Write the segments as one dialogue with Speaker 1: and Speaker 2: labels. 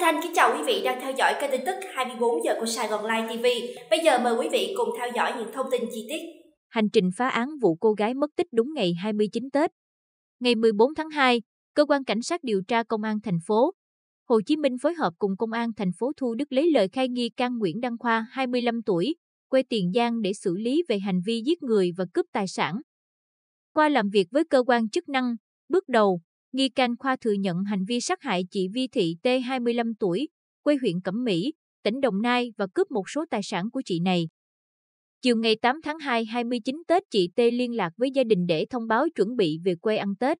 Speaker 1: Thanh kính chào quý vị đang theo dõi kênh tin tức 24 giờ của Sài Gòn Live TV. Bây giờ mời quý vị cùng theo dõi những thông tin chi tiết.
Speaker 2: Hành trình phá án vụ cô gái mất tích đúng ngày 29 Tết. Ngày 14 tháng 2, cơ quan cảnh sát điều tra công an thành phố Hồ Chí Minh phối hợp cùng công an thành phố Thu Đức lấy lời khai nghi can Nguyễn Đăng Khoa, 25 tuổi, quê Tiền Giang để xử lý về hành vi giết người và cướp tài sản. Qua làm việc với cơ quan chức năng, bước đầu, Nghi can Khoa thừa nhận hành vi sát hại chị Vi Thị T 25 tuổi, quê huyện Cẩm Mỹ, tỉnh Đồng Nai và cướp một số tài sản của chị này. Chiều ngày 8 tháng 2, 29 Tết, chị T liên lạc với gia đình để thông báo chuẩn bị về quê ăn Tết.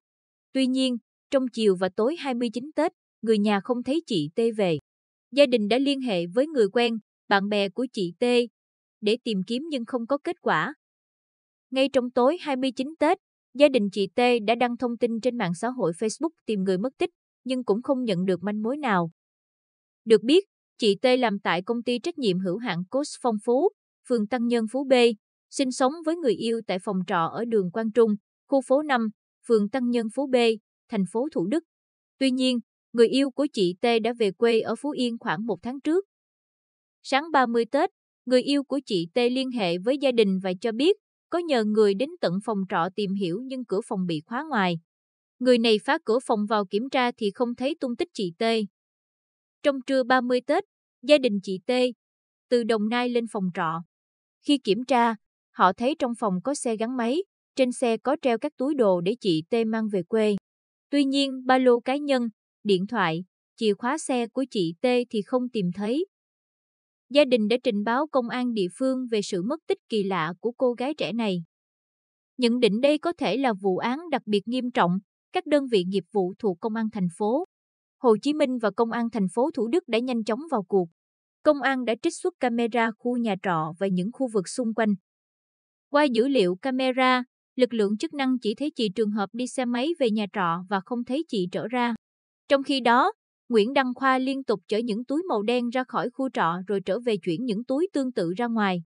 Speaker 2: Tuy nhiên, trong chiều và tối 29 Tết, người nhà không thấy chị T về. Gia đình đã liên hệ với người quen, bạn bè của chị T để tìm kiếm nhưng không có kết quả. Ngay trong tối 29 Tết, Gia đình chị T đã đăng thông tin trên mạng xã hội Facebook tìm người mất tích, nhưng cũng không nhận được manh mối nào. Được biết, chị T làm tại công ty trách nhiệm hữu hạn Cos Phong Phú, phường Tăng Nhân Phú B, sinh sống với người yêu tại phòng trọ ở đường Quang Trung, khu phố 5, phường Tăng Nhân Phú B, thành phố Thủ Đức. Tuy nhiên, người yêu của chị T đã về quê ở Phú Yên khoảng một tháng trước. Sáng 30 Tết, người yêu của chị T liên hệ với gia đình và cho biết có nhờ người đến tận phòng trọ tìm hiểu nhưng cửa phòng bị khóa ngoài. Người này phá cửa phòng vào kiểm tra thì không thấy tung tích chị T. Trong trưa 30 Tết, gia đình chị T từ Đồng Nai lên phòng trọ. Khi kiểm tra, họ thấy trong phòng có xe gắn máy, trên xe có treo các túi đồ để chị T mang về quê. Tuy nhiên, ba lô cá nhân, điện thoại, chìa khóa xe của chị T thì không tìm thấy. Gia đình đã trình báo công an địa phương về sự mất tích kỳ lạ của cô gái trẻ này. Nhận định đây có thể là vụ án đặc biệt nghiêm trọng, các đơn vị nghiệp vụ thuộc Công an thành phố Hồ Chí Minh và Công an thành phố Thủ Đức đã nhanh chóng vào cuộc. Công an đã trích xuất camera khu nhà trọ và những khu vực xung quanh. Qua dữ liệu camera, lực lượng chức năng chỉ thấy chị trường hợp đi xe máy về nhà trọ và không thấy chị trở ra. Trong khi đó, Nguyễn Đăng Khoa liên tục chở những túi màu đen ra khỏi khu trọ rồi trở về chuyển những túi tương tự ra ngoài.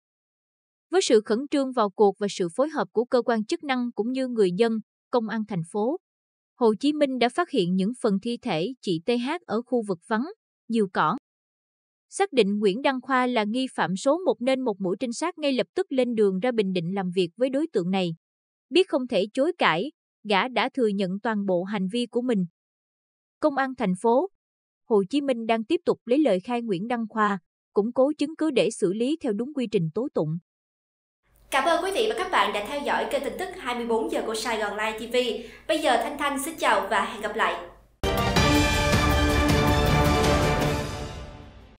Speaker 2: Với sự khẩn trương vào cuộc và sự phối hợp của cơ quan chức năng cũng như người dân, công an thành phố, Hồ Chí Minh đã phát hiện những phần thi thể chị TH ở khu vực vắng, nhiều cỏ. Xác định Nguyễn Đăng Khoa là nghi phạm số một nên một mũi trinh sát ngay lập tức lên đường ra Bình Định làm việc với đối tượng này. Biết không thể chối cãi, gã đã thừa nhận toàn bộ hành vi của mình. Công an thành phố, Hồ Chí Minh đang tiếp tục lấy lời khai Nguyễn Đăng Khoa, củng cố chứng cứ để xử lý theo đúng quy trình tố tụng.
Speaker 1: Cảm ơn quý vị và các bạn đã theo dõi kênh tin tức 24 giờ của Sài Gòn Live TV. Bây giờ Thanh Thanh xin chào và hẹn gặp lại.